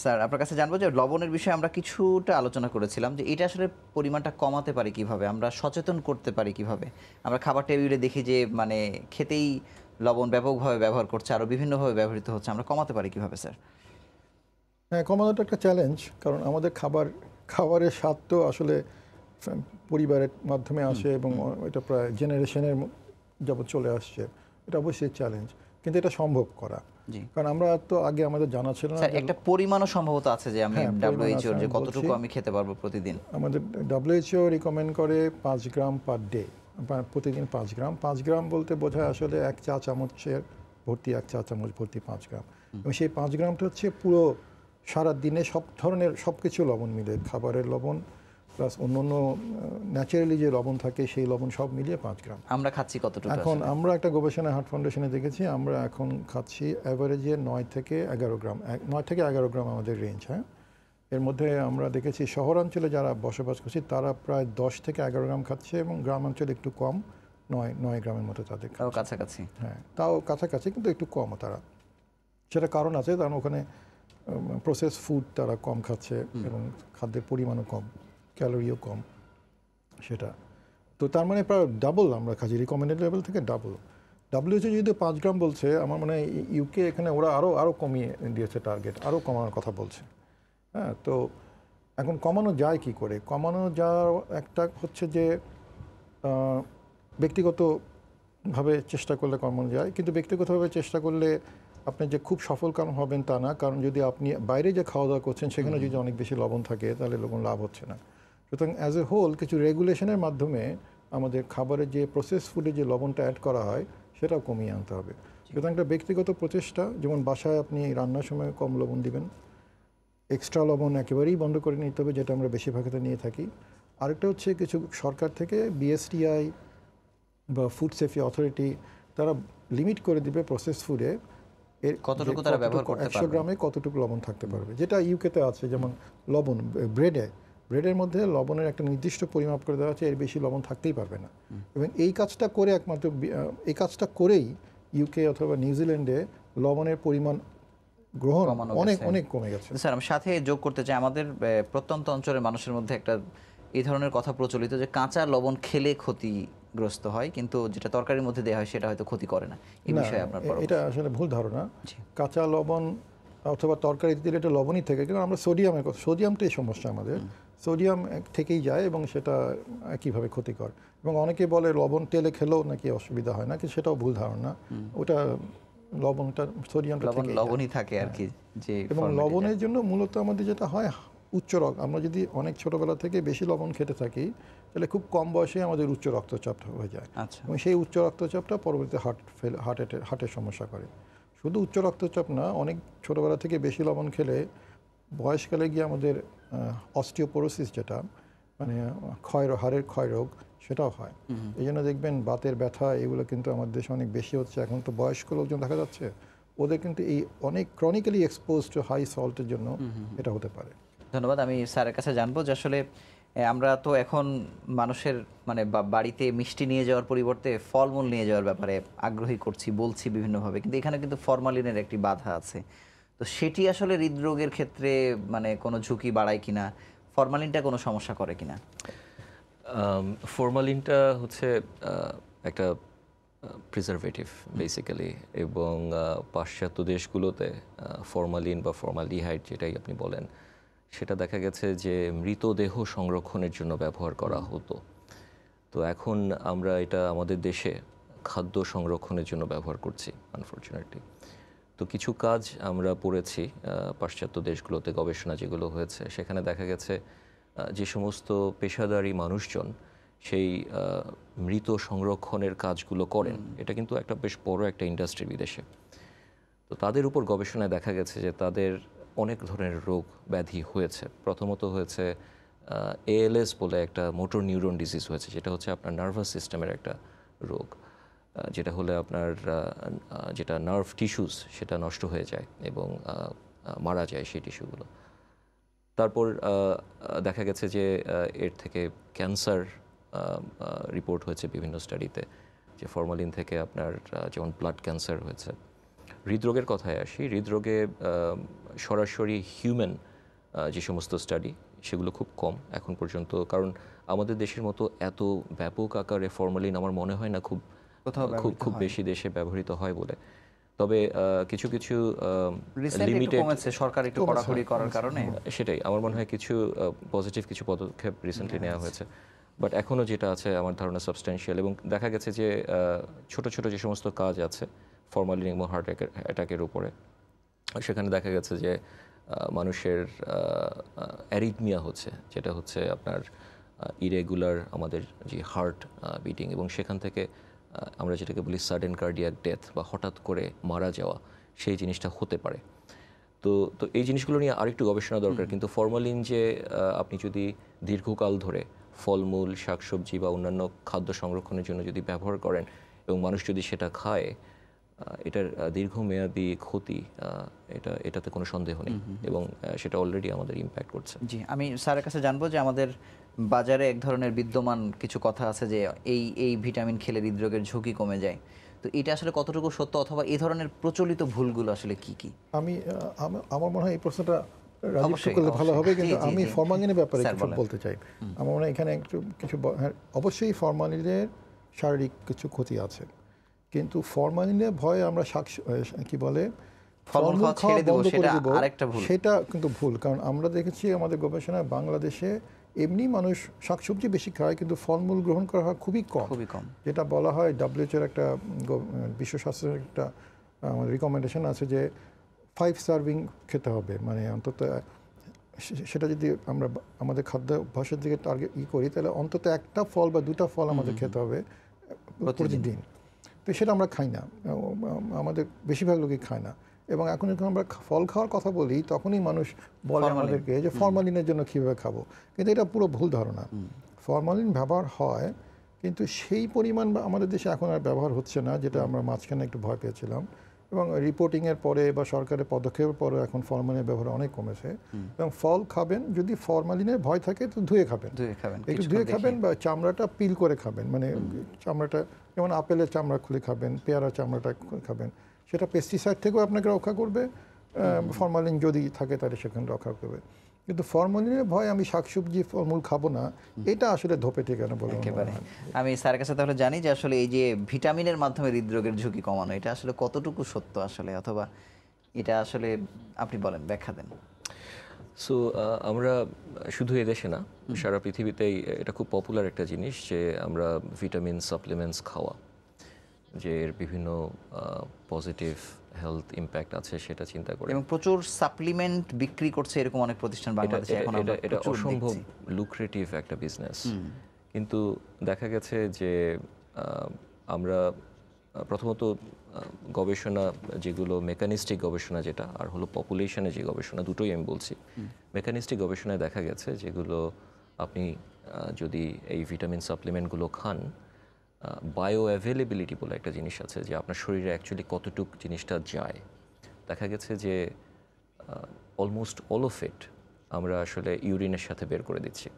স্যার আপনার কাছে জানবো যে লবণের বিষয়ে আমরা কিছুটা আলোচনা করেছিলাম যে এটা আসলে পরিমাণটা কমাতে পারি কিভাবে আমরা সচেতন করতে পারি কিভাবে আমরা খাবার টেবিলে দেখি যে মানে খেতেই লবণ ব্যাপকভাবে ব্যবহার করছে আরও বিভিন্নভাবে ব্যবহৃত হচ্ছে আমরা কমাতে পারি কিভাবে স্যার হ্যাঁ কমানোটা একটা চ্যালেঞ্জ কারণ আমাদের খাবার খাবারের স্বাদ তো আসলে পরিবারের মাধ্যমে আসে এবং এটা প্রায় জেনারেশনের যাবৎ চলে আসছে এটা অবশ্যই চ্যালেঞ্জ কিন্তু এটা সম্ভব করা কারণ আমরা তো আগে আমাদের জানা ছিল না একটা পরিমাণও সম্ভবত আছে যে আমি ডাব্লিউএইচও হ্যাঁ, যে কতটুকু আমি খেতে পারবো প্রতিদিন আমাদের ডাব্লিউএইচও রিকমেন্ড করে পাঁচ গ্রাম পার ডে প্রতিদিন পাঁচ গ্রাম পাঁচ গ্রাম বলতে বোঝায় আসলে এক চা চামচের ভর্তি এক চা চামচ ভর্তি পাঁচ গ্রাম এবং সেই পাঁচ গ্রামটা হচ্ছে পুরো সারা দিনে সব ধরনের সব কিছু লবণ মিলে খাবারের লবণ প্লাস অন্য অন্য ন্যাচারালি যে লবণ থাকে সেই লবণ সব মিলিয়ে পাঁচ গ্রাম আমরা খাচ্ছি কতটুকু এখন আমরা একটা গবেষণা হার্ট ফাউন্ডেশনে দেখেছি আমরা এখন খাচ্ছি অ্যাভারেজে নয় থেকে এগারো গ্রাম নয় থেকে এগারো গ্রাম আমাদের রেঞ্জ হ্যাঁ এর মধ্যে আমরা দেখেছি শহরাঞ্চলে যারা বসবাস করছি তারা প্রায় দশ থেকে এগারো গ্রাম খাচ্ছে এবং গ্রামাঞ্চলে একটু কম নয় নয় গ্রামের মতো তাদের তাও কাছাকাছি হ্যাঁ তাও কাছাকাছি কিন্তু একটু কমও তারা সেটা কারণ আছে কারণ ওখানে প্রসেস ফুড তারা কম খাচ্ছে এবং খাদ্যের পরিমাণও কম ক্যালোরিও কম সেটা তো তার মানে প্রায় ডাবল আমরা খাচ্ছি রিকমেন্ডেড লেভেল থেকে ডাবল ডাব্লিউএচও যদি পাঁচ গ্রাম বলছে আমার মানে ইউকে এখানে ওরা আরও আরও কমিয়ে দিয়েছে টার্গেট আরও কমানোর কথা বলছে হ্যাঁ তো এখন কমানো যায় কি করে কমানো যাওয়ার একটা হচ্ছে যে ব্যক্তিগতভাবে চেষ্টা করলে কমানো যায় কিন্তু ব্যক্তিগতভাবে চেষ্টা করলে আপনি যে খুব সফল কারণ হবেন তা না কারণ যদি আপনি বাইরে যে খাওয়া দাওয়া করছেন সেখানে যদি অনেক বেশি লবণ থাকে তাহলে লবণ লাভ হচ্ছে না সুতরাং অ্যাজ এ হোল কিছু রেগুলেশনের মাধ্যমে আমাদের খাবারের যে প্রসেস ফুডে যে লবণটা অ্যাড করা হয় সেটাও কমিয়ে আনতে হবে সুতরাং একটা ব্যক্তিগত প্রচেষ্টা যেমন বাসায় আপনি রান্নার সময় কম লবণ দিবেন এক্সট্রা লবণ একেবারেই বন্ধ করে নিতে হবে যেটা আমরা বেশিরভাগতে নিয়ে থাকি আরেকটা হচ্ছে কিছু সরকার থেকে বিএসটিআই বা ফুড সেফটি অথরিটি তারা লিমিট করে দিবে প্রসেস ফুডে এর কতটুকু একশো গ্রামে কতটুকু লবণ থাকতে পারবে যেটা ইউকেতে আছে যেমন লবণ ব্রেডে ব্রেডের মধ্যে লবণের একটা নির্দিষ্ট পরিমাপ করে দেওয়া আছে এর বেশি লবণ থাকতেই পারবে না এবং এই কাজটা করে একমাত্র এই কাজটা করেই ইউকে অথবা নিউজিল্যান্ডে লবণের পরিমাণ গ্রহণ অনেক অনেক কমে গেছে স্যার আমি সাথে যোগ করতে চাই আমাদের প্রত্যন্ত অঞ্চলের মানুষের মধ্যে একটা এই ধরনের কথা প্রচলিত যে কাঁচা লবণ খেলে ক্ষতিগ্রস্ত হয় কিন্তু যেটা তরকারির মধ্যে দেওয়া হয় সেটা হয়তো ক্ষতি করে না এই বিষয়ে আপনার এটা আসলে ভুল ধারণা কাঁচা লবণ অথবা তরকারি দিলে এটা লবণই থাকে কারণ আমরা সোডিয়ামের সোডিয়ামটাই সমস্যা আমাদের সোডিয়াম থেকেই যায় এবং সেটা একইভাবে ক্ষতিকর এবং অনেকে বলে লবণ তেলে খেলেও নাকি অসুবিধা হয় না কিন্তু সেটাও ভুল ধারণা ওটা লবণটা সোডিয়ামটা লবণই থাকে আর কি হ্যাঁ। যে এবং লবণের জন্য মূলত আমাদের যেটা হয় উচ্চ রক্ত আমরা যদি অনেক ছোটবেলা থেকে বেশি লবণ খেতে থাকি তাহলে খুব কম বয়সে আমাদের উচ্চ রক্তচাপ হয়ে যায় আচ্ছা। এবং সেই উচ্চ রক্তচাপটা পরবর্তীতে হার্ট ফেল অ্যাটে হার্টের সমস্যা করে শুধু উচ্চ রক্তচাপ না অনেক ছোটবেলা থেকে বেশি লবণ খেলে বয়সকালে গিয়ে আমাদের অস্টিওপোরোসিস যেটা মানে ক্ষয় হাড়ের ক্ষয় রোগ সেটাও হয় এই জন্য দেখবেন বাতের ব্যথা এগুলো কিন্তু আমাদের দেশে অনেক বেশি হচ্ছে এখন তো বয়স্ক লোকজন দেখা যাচ্ছে ওদের কিন্তু এই অনেক ক্রনিক্যালি এক্সপোজ টু হাই সল্টের জন্য এটা হতে পারে ধন্যবাদ আমি স্যারের কাছে জানবো যে আসলে আমরা তো এখন মানুষের মানে বাড়িতে মিষ্টি নিয়ে যাওয়ার পরিবর্তে ফলমূল নিয়ে যাওয়ার ব্যাপারে আগ্রহী করছি বলছি বিভিন্নভাবে কিন্তু এখানে কিন্তু ফরমালিনের একটি বাধা আছে তো সেটি আসলে হৃদরোগের ক্ষেত্রে মানে কোনো ঝুঁকি বাড়ায় কিনা ফরমালিনটা কোনো সমস্যা করে কিনা ফরমালিনটা হচ্ছে একটা প্রিজারভেটিভ বেসিক্যালি এবং পাশ্চাত্য দেশগুলোতে ফরমালিন বা ফরমালিহাইট যেটাই আপনি বলেন সেটা দেখা গেছে যে মৃতদেহ সংরক্ষণের জন্য ব্যবহার করা হতো তো এখন আমরা এটা আমাদের দেশে খাদ্য সংরক্ষণের জন্য ব্যবহার করছি আনফর্চুনেটলি তো কিছু কাজ আমরা পড়েছি পাশ্চাত্য দেশগুলোতে গবেষণা যেগুলো হয়েছে সেখানে দেখা গেছে যে সমস্ত পেশাদারী মানুষজন সেই মৃত সংরক্ষণের কাজগুলো করেন এটা কিন্তু একটা বেশ বড় একটা ইন্ডাস্ট্রি বিদেশে তো তাদের উপর গবেষণায় দেখা গেছে যে তাদের অনেক ধরনের রোগ ব্যাধি হয়েছে প্রথমত হয়েছে এএলএস বলে একটা মোটর নিউরন ডিজিজ হয়েছে যেটা হচ্ছে আপনার নার্ভাস সিস্টেমের একটা রোগ যেটা হলে আপনার যেটা নার্ভ টিস্যুস সেটা নষ্ট হয়ে যায় এবং মারা যায় সেই টিস্যুগুলো তারপর দেখা গেছে যে এর থেকে ক্যান্সার রিপোর্ট হয়েছে বিভিন্ন স্টাডিতে যে ফর্মালিন থেকে আপনার যেমন ব্লাড ক্যান্সার হয়েছে হৃদরোগের কথায় আসি হৃদরোগে সরাসরি হিউম্যান যে সমস্ত স্টাডি সেগুলো খুব কম এখন পর্যন্ত কারণ আমাদের দেশের মতো এত ব্যাপক আকারে ফর্মালিন আমার মনে হয় না খুব খুব খুব বেশি দেশে ব্যবহৃত হয় বলে তবে কিছু কিছু সরকার একটু কড়াকড়ি করার কারণে সেটাই আমার মনে হয় কিছু পজিটিভ কিছু পদক্ষেপ রিসেন্টলি নেওয়া হয়েছে বাট এখনও যেটা আছে আমার ধারণা সাবস্টেন্সিয়াল এবং দেখা গেছে যে ছোট ছোট যে সমস্ত কাজ আছে ফর্মালিন এবং হার্ট অ্যাটাকের উপরে সেখানে দেখা গেছে যে মানুষের অ্যারিথমিয়া হচ্ছে যেটা হচ্ছে আপনার ইরেগুলার আমাদের যে হার্ট বিটিং এবং সেখান থেকে আমরা যেটাকে বলি সাডেন কার্ডিয়াক ডেথ বা হঠাৎ করে মারা যাওয়া সেই জিনিসটা হতে পারে তো তো এই জিনিসগুলো নিয়ে আরেকটু গবেষণা দরকার কিন্তু ফর্মালিন যে আপনি যদি দীর্ঘকাল ধরে ফলমূল শাকসবজি বা অন্যান্য খাদ্য সংরক্ষণের জন্য যদি ব্যবহার করেন এবং মানুষ যদি সেটা খায় এটার দীর্ঘমেয়াদী ক্ষতি এটা এটাতে কোনো সন্দেহ নেই এবং সেটা অলরেডি আমাদের ইম্প্যাক্ট করছে জি আমি স্যারের কাছে জানবো যে আমাদের বাজারে এক ধরনের বিদ্যমান কিছু কথা আছে যে এই এই ভিটামিন খেলে হৃদরোগের ঝুঁকি কমে যায় তো এটা আসলে কতটুকু সত্য অথবা এই ধরনের প্রচলিত ভুলগুলো আসলে কি কি আমি আমার মনে হয় এই প্রশ্নটা করলে ভালো হবে কিন্তু আমি ফরমালিনের ব্যাপারে কিছু বলতে চাই আমার মনে হয় এখানে একটু কিছু হ্যাঁ, অবশ্যই ফরমালিনের শারীরিক কিছু ক্ষতি আছে কিন্তু ফরমালিনে ভয়ে আমরা শাক কি বলে সেটা কিন্তু ভুল কারণ আমরা দেখেছি আমাদের গবেষণায় বাংলাদেশে এমনি মানুষ শাকসবজি বেশি খায় কিন্তু ফলমূল গ্রহণ করা হয় খুবই কম খুবই কম যেটা বলা হয় ডাব্লিউএচের একটা বিশ্ব স্বাস্থ্যের একটা রিকমেন্ডেশন আছে যে ফাইভ সার্ভিং খেতে হবে মানে অন্তত সেটা যদি আমরা আমাদের খাদ্য অভ্যাসের দিকে টার্গেট ই করি তাহলে অন্তত একটা ফল বা দুটা ফল আমাদের খেতে হবে প্রতিদিন তো সেটা আমরা খাই না আমাদের বেশিরভাগ লোকই খায় না এবং এখন যখন আমরা ফল খাওয়ার কথা বলি তখনই মানুষ বলে আমাদেরকে যে ফরমালিনের জন্য কীভাবে খাবো কিন্তু এটা পুরো ভুল ধারণা ফরমালিন ব্যবহার হয় কিন্তু সেই পরিমাণ আমাদের দেশে এখন আর ব্যবহার হচ্ছে না যেটা আমরা মাঝখানে একটু ভয় পেয়েছিলাম এবং রিপোর্টিংয়ের পরে বা সরকারের পদক্ষেপের পরে এখন ফরমালিনের ব্যবহার অনেক কমেছে এবং ফল খাবেন যদি ফরমালিনের ভয় থাকে তো ধুয়ে খাবেন একটু ধুয়ে খাবেন বা চামড়াটা পিল করে খাবেন মানে চামড়াটা যেমন আপেলের চামড়া খুলে খাবেন পেয়ারা চামড়াটা খাবেন সেটা পেস্টিসাইড থেকেও আপনাকে রক্ষা করবে ফরমালিন যদি থাকে তাহলে সেখানে রক্ষা করবে কিন্তু ফরমালিনের ভয় আমি শাকসবজি ফলমূল খাবো না এটা আসলে ধোপে ঠিকানা বলে একেবারে আমি স্যার কাছে তাহলে জানি যে আসলে এই যে ভিটামিনের মাধ্যমে হৃদরোগের ঝুঁকি কমানো এটা আসলে কতটুকু সত্য আসলে অথবা এটা আসলে আপনি বলেন ব্যাখ্যা দেন সো আমরা শুধু এদেশে না সারা পৃথিবীতেই এটা খুব পপুলার একটা জিনিস যে আমরা ভিটামিন সাপ্লিমেন্টস খাওয়া যে এর বিভিন্ন পজিটিভ হেলথ ইম্প্যাক্ট আছে সেটা চিন্তা করে এবং প্রচুর সাপ্লিমেন্ট বিক্রি করছে এরকম অনেক প্রতিষ্ঠান বাংলাদেশে এখন আমরা এটা অসম্ভব লুক্রেটিভ একটা বিজনেস কিন্তু দেখা গেছে যে আমরা প্রথমত গবেষণা যেগুলো মেকানিস্টিক গবেষণা যেটা আর হলো পপুলেশনে যে গবেষণা দুটোই আমি বলছি মেকানিস্টিক গবেষণায় দেখা গেছে যেগুলো আপনি যদি এই ভিটামিন সাপ্লিমেন্টগুলো খান বায়ো অ্যাভেলেবিলিটি বলে একটা জিনিস আছে যে আপনার শরীরে অ্যাকচুয়ালি কতটুক জিনিসটা যায় দেখা গেছে যে অলমোস্ট অল অফ ইট আমরা আসলে ইউরিনের সাথে বের করে দিচ্ছি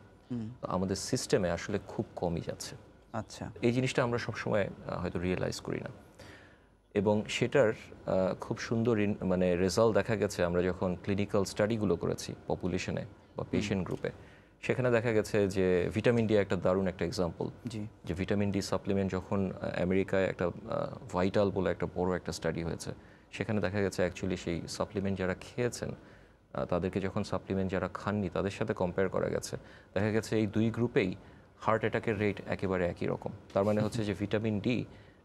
আমাদের সিস্টেমে আসলে খুব কমই যাচ্ছে আচ্ছা এই জিনিসটা আমরা সবসময় হয়তো রিয়েলাইজ করি না এবং সেটার খুব সুন্দর মানে রেজাল্ট দেখা গেছে আমরা যখন ক্লিনিক্যাল স্টাডিগুলো করেছি পপুলেশনে বা পেশেন্ট গ্রুপে সেখানে দেখা গেছে যে ভিটামিন ডি একটা দারুণ একটা এক্সাম্পল যে ভিটামিন ডি সাপ্লিমেন্ট যখন আমেরিকায় একটা ভাইটাল বলে একটা বড় একটা স্টাডি হয়েছে সেখানে দেখা গেছে অ্যাকচুয়ালি সেই সাপ্লিমেন্ট যারা খেয়েছেন তাদেরকে যখন সাপ্লিমেন্ট যারা খাননি তাদের সাথে কম্পেয়ার করা গেছে দেখা গেছে এই দুই গ্রুপেই হার্ট অ্যাটাকের রেট একেবারে একই রকম তার মানে হচ্ছে যে vitamin D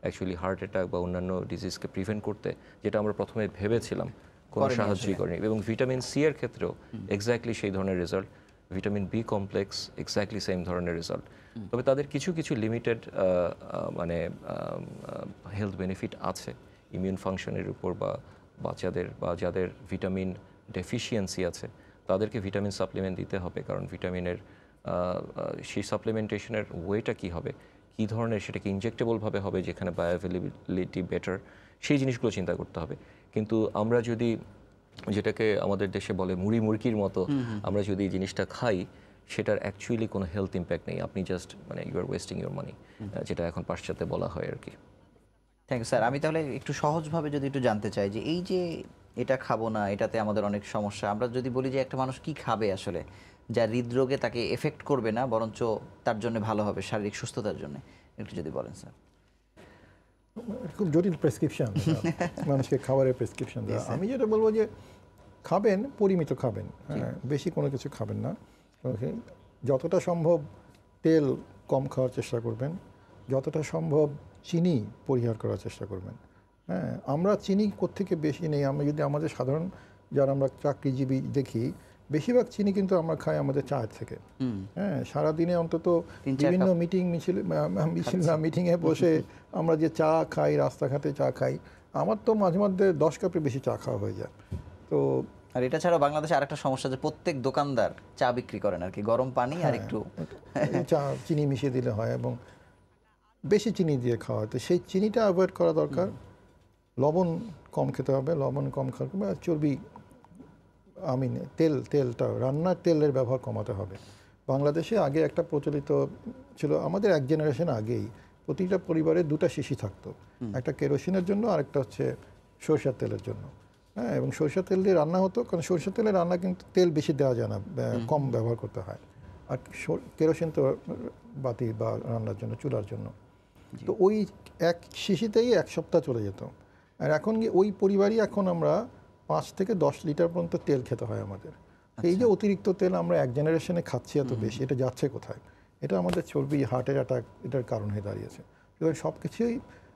actually heart attack বা অন্যান্য ডিজিজকে প্রিভেন্ট করতে যেটা আমরা প্রথমে ভেবেছিলাম কোনো সাহায্যই করেনি এবং ভিটামিন সি এর ক্ষেত্রেও এক্স্যাক্টলি সেই ধরনের result vitamin B complex exactly same ধরনের রেজাল্ট তবে তাদের কিছু কিছু লিমিটেড মানে হেলথ বেনিফিট আছে ইমিউন ফাংশনের উপর বা বাচ্চাদের বা যাদের ভিটামিন ডেফিসিয়েন্সি আছে তাদেরকে ভিটামিন সাপ্লিমেন্ট দিতে হবে কারণ ভিটামিনের সেই সাপ্লিমেন্টেশনের ওয়েটা কি হবে কি ধরনের সেটাকে ইনজেক্টেবলভাবে হবে যেখানে বায়োঅ্যাভেলেবিলিটি বেটার সেই জিনিসগুলো চিন্তা করতে হবে কিন্তু আমরা যদি যেটাকে আমাদের দেশে বলে মুড়ি মুরগির মতো আমরা যদি জিনিসটা খাই সেটার অ্যাকচুয়ালি কোনো হেলথ ইম্প্যাক্ট নেই আপনি জাস্ট মানে you are wasting your money যেটা এখন পাশ্চাত্যে বলা হয় আর কি থ্যাংক ইউ স্যার আমি তাহলে একটু সহজভাবে যদি একটু জানতে চাই যে এই যে এটা খাবো না এটাতে আমাদের অনেক সমস্যা আমরা যদি বলি যে একটা মানুষ কি খাবে আসলে যা হৃদরোগে তাকে এফেক্ট করবে না বরঞ্চ তার জন্য ভালো হবে শারীরিক সুস্থতার জন্য একটু যদি বলেন স্যার খুব জটিল প্রেসক্রিপশান হ্যাঁ। মানুষকে খাবারের প্রেসক্রিপশান দেওয়া আমি যেটা বলবো যে খাবেন পরিমিত খাবেন হ্যাঁ বেশি কোনো কিছু খাবেন না যতটা সম্ভব তেল কম খাওয়ার চেষ্টা করবেন যতটা সম্ভব চিনি পরিহার করার চেষ্টা করবেন হ্যাঁ আমরা চিনি কোত্থেকে বেশি নেই আমরা যদি আমাদের সাধারণ যারা আমরা চাকরিজীবী দেখি বেশিরভাগ চিনি কিন্তু আমরা খাই আমাদের চায়ের থেকে হ্যাঁ সারাদিনে অন্তত বিভিন্ন মিটিং মিছিল মিছিল না মিটিংয়ে বসে আমরা যে চা খাই রাস্তাঘাটে চা খাই আমার তো মাঝে মধ্যে দশ কাপের বেশি চা খাওয়া হয়ে যায় তো আর এটা ছাড়া বাংলাদেশে আরেকটা সমস্যা যে প্রত্যেক দোকানদার চা বিক্রি করেন আর কি গরম পানি আর হ্যাঁ, একটু চা চিনি মিশিয়ে দিলে হয় এবং বেশি চিনি দিয়ে খাওয়া হয় তো সেই চিনিটা অ্যাভয়েড করা দরকার লবণ কম খেতে হবে লবণ কম খাওয়া আর চর্বি আমিন তেল তেলটা রান্নার তেলের ব্যবহার কমাতে হবে বাংলাদেশে আগে একটা প্রচলিত ছিল আমাদের এক জেনারেশন আগেই প্রতিটা পরিবারে দুটা শিশি থাকতো একটা কেরোসিনের জন্য আর একটা হচ্ছে সরষার তেলের জন্য হ্যাঁ এবং সরষের তেল দিয়ে রান্না হতো কারণ সরষের তেলে রান্না কিন্তু তেল বেশি দেওয়া যায় না কম ব্যবহার করতে হয় আর কেরোসিন তো বাতি বা রান্নার জন্য চুলার জন্য তো ওই এক শিশিতেই এক সপ্তাহ চলে যেত আর এখন ওই পরিবারই এখন আমরা পাঁচ থেকে দশ লিটার পর্যন্ত তেল খেতে হয় আমাদের এই যে আচ্ছা। অতিরিক্ত তেল আমরা এক জেনারেশনে খাচ্ছি এত বেশি এটা যাচ্ছে কোথায় এটা আমাদের চর্বি হার্টের অ্যাটাক এটার কারণ হয়ে দাঁড়িয়েছে সুতরাং সব কিছুই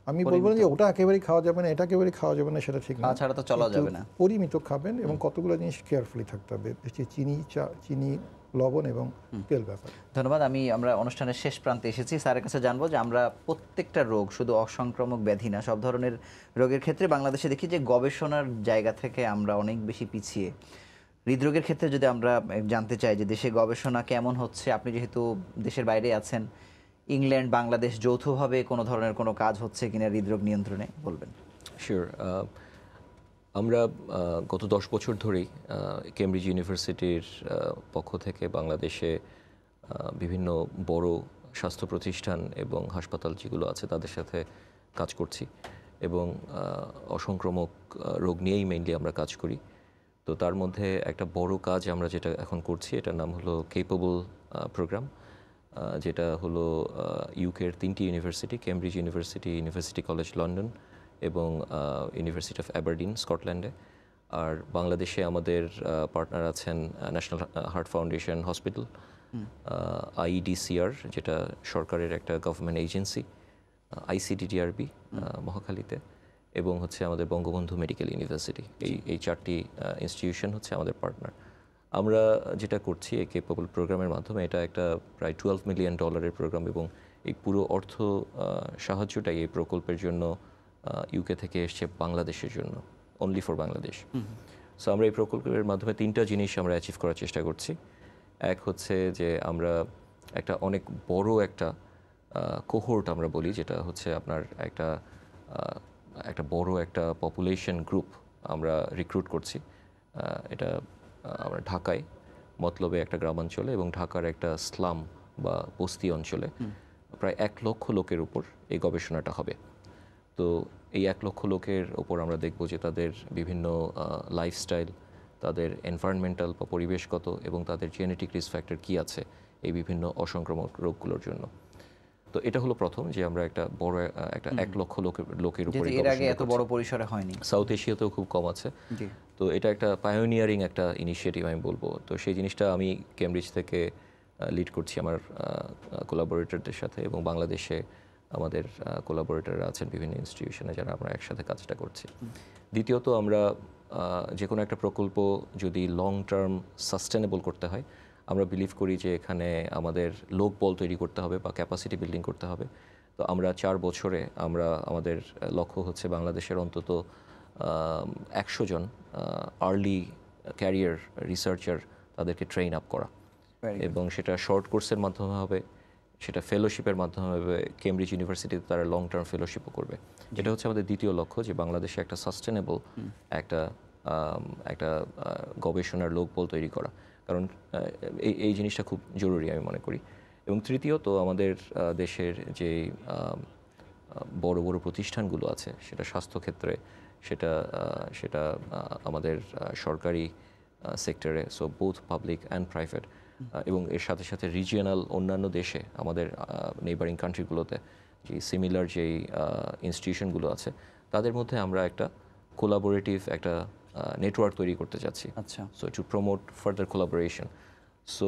আমি বলবো যে ওটা একেবারেই খাওয়া যাবে না এটা একেবারেই খাওয়া যাবে না সেটা ঠিক না ছাড়া তো চলা যাবে না পরিমিত খাবেন এবং কতগুলো জিনিস কেয়ারফুলি থাকতে হবে চিনি চা চিনি লবণ এবং তেল ব্যাপার ধন্যবাদ আমি আমরা অনুষ্ঠানের শেষ প্রান্তে এসেছি স্যারের কাছে জানবো যে আমরা প্রত্যেকটা রোগ শুধু অসংক্রামক ব্যাধি না সব ধরনের রোগের ক্ষেত্রে বাংলাদেশে দেখি যে গবেষণার জায়গা থেকে আমরা অনেক বেশি পিছিয়ে হৃদরোগের ক্ষেত্রে যদি আমরা জানতে চাই যে দেশে গবেষণা কেমন হচ্ছে আপনি যেহেতু দেশের বাইরে আছেন ইংল্যান্ড বাংলাদেশ যৌথভাবে কোনো ধরনের কোনো কাজ হচ্ছে কিনা হৃদরোগ নিয়ন্ত্রণে বলবেন শিওর uh, আমরা গত দশ বছর ধরেই কেমব্রিজ ইউনিভার্সিটির পক্ষ থেকে বাংলাদেশে বিভিন্ন বড় স্বাস্থ্য প্রতিষ্ঠান এবং হাসপাতাল যেগুলো আছে তাদের সাথে কাজ করছি এবং অসংক্রমক রোগ নিয়েই মেইনলি আমরা কাজ করি তো তার মধ্যে একটা বড় কাজ আমরা যেটা এখন করছি এটার নাম হলো কেপেবল প্রোগ্রাম যেটা হলো ইউকের তিনটি university Cambridge university university college London এবং ইউনিভার্সিটি অফ অ্যাবারডিন স্কটল্যান্ডে আর বাংলাদেশে আমাদের পার্টনার আছেন national heart foundation hospital IDCR যেটা সরকারের একটা গভর্নমেন্ট এজেন্সি আইসিডিডিআরবি মহাখালীতে এবং হচ্ছে আমাদের বঙ্গবন্ধু মেডিকেল ইউনিভার্সিটি এই এই চারটি ইনস্টিটিউশন হচ্ছে আমাদের পার্টনার আমরা যেটা করছি এই কেপাবল প্রোগ্রামের মাধ্যমে এটা একটা প্রায় টুয়েলভ মিলিয়ন ডলারের প্রোগ্রাম এবং এই পুরো অর্থ সাহায্যটাই এই প্রকল্পের জন্য ইউকে থেকে এসছে বাংলাদেশের জন্য অনলি ফর বাংলাদেশ সো আমরা এই প্রকল্পের মাধ্যমে তিনটা জিনিস আমরা অ্যাচিভ করার চেষ্টা করছি এক হচ্ছে যে আমরা একটা অনেক বড় একটা কোহোর্ট আমরা বলি যেটা হচ্ছে আপনার একটা একটা বড় একটা পপুলেশন গ্রুপ আমরা রিক্রুট করছি এটা আমরা ঢাকায় মতলবে একটা গ্রামাঞ্চলে এবং ঢাকার একটা স্লাম বা বস্তি অঞ্চলে প্রায় এক লক্ষ লোকের উপর এই গবেষণাটা হবে তো এই এক লক্ষ লোকের ওপর আমরা দেখব যে তাদের বিভিন্ন লাইফস্টাইল তাদের এনভায়রনমেন্টাল বা পরিবেশগত এবং তাদের জেনেটিক রিস্ক ফ্যাক্টর কী আছে এই বিভিন্ন অসংক্রামক রোগগুলোর জন্য তো এটা হলো প্রথম যে আমরা একটা বড় একটা এক লক্ষ লোকের লোকের উপরে এর আগে এত বড় পরিসরে হয়নি সাউথ এশিয়াতেও খুব কম আছে তো এটা একটা পায়োনিয়ারিং একটা ইনিশিয়েটিভ আমি বলবো তো সেই জিনিসটা আমি কেমব্রিজ থেকে লিড করছি আমার কোলাবোরেটরদের সাথে এবং বাংলাদেশে আমাদের কোলাবোরেটাররা আছেন বিভিন্ন ইনস্টিটিউশনে যারা আমরা একসাথে কাজটা করছি দ্বিতীয়ত আমরা যে কোনো একটা প্রকল্প যদি লং টার্ম সাস্টেনেবল করতে হয় আমরা বিলিভ করি যে এখানে আমাদের লোক বল তৈরি করতে হবে বা ক্যাপাসিটি বিল্ডিং করতে হবে তো আমরা চার বছরে আমরা আমাদের লক্ষ্য হচ্ছে বাংলাদেশের অন্তত একশো জন আর্লি ক্যারিয়ার রিসার্চার তাদেরকে ট্রেন আপ করা এবং সেটা শর্ট কোর্সের মাধ্যমে হবে সেটা ফেলোশিপের মাধ্যমে কেমব্রিজ ইউনিভার্সিটিতে তারা লং টার্ম ফেলোশিপও করবে যেটা হচ্ছে আমাদের দ্বিতীয় লক্ষ্য যে বাংলাদেশে একটা সাস্টেনেবল একটা একটা গবেষণার লোকবল তৈরি করা কারণ এই এই জিনিসটা খুব জরুরি আমি মনে করি এবং তৃতীয়ত আমাদের দেশের যে বড় বড় প্রতিষ্ঠানগুলো আছে সেটা স্বাস্থ্যক্ষেত্রে সেটা সেটা আমাদের সরকারি সেক্টরে so both public and private এবং এর সাথে সাথে রিজিয়নাল অন্যান্য দেশে আমাদের নেইবারিং কান্ট্রিগুলোতে যে সিমিলার যেই ইনস্টিটিউশনগুলো আছে তাদের মধ্যে আমরা একটা কোলাবোরেটিভ একটা নেটওয়ার্ক তৈরি করতে চাচ্ছি আচ্ছা so to promote further collaboration so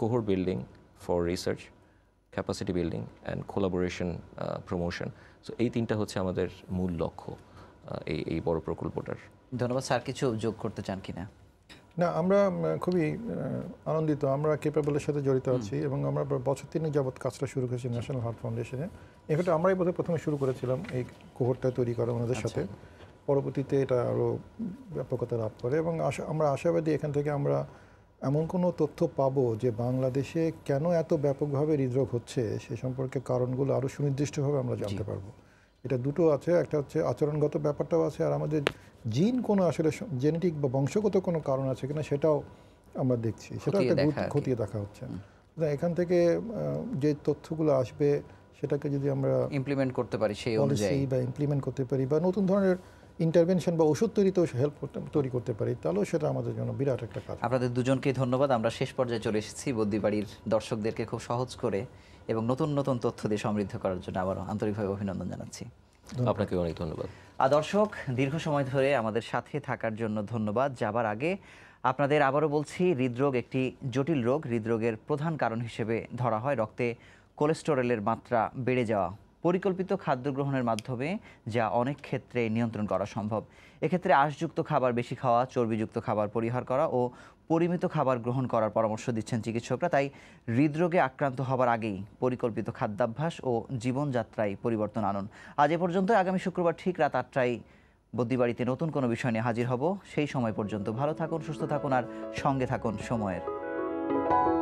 cohort building for research capacity building and collaboration promotion so এই তিনটা হচ্ছে আমাদের মূল লক্ষ্য এই এই বড় প্রকল্পটার ধন্যবাদ স্যার কিছু যোগ করতে চান কিনা না আমরা খুবই আনন্দিত আমরা কেপেবলের সাথে জড়িত আছি এবং আমরা বছর তিনে যাবৎ কাজটা শুরু করেছি ন্যাশনাল হার্ট ফাউন্ডেশনে এটা আমরাই বোধহয় প্রথমে শুরু করেছিলাম এই কোহরটা তৈরি করা ওনাদের আচ্ছা। সাথে পরবর্তীতে এটা আরও ব্যাপকতা লাভ করে এবং আশা আমরা আশাবাদী এখান থেকে আমরা এমন কোনো তথ্য পাবো যে বাংলাদেশে কেন এত ব্যাপকভাবে হৃদরোগ হচ্ছে সে সম্পর্কে কারণগুলো আরও সুনির্দিষ্টভাবে আমরা জানতে পারবো এটা দুটো আছে একটা হচ্ছে আচরণগত ব্যাপারটাও আছে আর আমাদের জিন কোনো আসলে জেনেটিক বা বংশগত কোনো কারণ আছে কিনা সেটাও আমরা দেখছি সেটা একটা খতিয়ে দেখা হচ্ছে এখান থেকে যে তথ্যগুলো আসবে সেটাকে যদি আমরা ইমপ্লিমেন্ট করতে পারি সেই অনুযায়ী বা ইমপ্লিমেন্ট করতে পারি বা নতুন ধরনের ইন্টারভেনশন বা ওষুধ তৈরিতেও হেল্প করতে তৈরি করতে পারি তাহলেও সেটা আমাদের জন্য বিরাট একটা কাজ আপনাদের দুজনকেই ধন্যবাদ আমরা শেষ পর্যায়ে চলে এসেছি বদ্যিবাড়ির দর্শকদেরকে খুব সহজ করে এবং নতুন নতুন তথ্য দিয়ে সমৃদ্ধ করার জন্য আবারও আন্তরিকভাবে অভিনন্দন জানাচ্ছি আপনাকে অনেক ধন্যবাদ আর দর্শক দীর্ঘ সময় ধরে আমাদের সাথে থাকার জন্য ধন্যবাদ যাবার আগে আপনাদের আবারও বলছি হৃদরোগ একটি জটিল রোগ হৃদরোগের প্রধান কারণ হিসেবে ধরা হয় রক্তে কোলেস্টেরলের মাত্রা বেড়ে যাওয়া পরিকল্পিত খাদ্য গ্রহণের মাধ্যমে যা অনেক ক্ষেত্রে নিয়ন্ত্রণ করা সম্ভব এক্ষেত্রে আশযুক্ত খাবার বেশি খাওয়া চর্বিযুক্ত খাবার পরিহার করা ও পরিমিত খাবার গ্রহণ করার পরামর্শ দিচ্ছেন চিকিৎসকরা তাই হৃদরোগে আক্রান্ত হবার আগেই পরিকল্পিত খাদ্যাভ্যাস ও জীবনযাত্রায় পরিবর্তন আনুন আজ এ পর্যন্ত আগামী শুক্রবার ঠিক রাত আটটায় বদ্যিবাড়িতে নতুন কোনো বিষয় নিয়ে হাজির হব সেই সময় পর্যন্ত ভালো থাকুন সুস্থ থাকুন আর সঙ্গে থাকুন সময়ের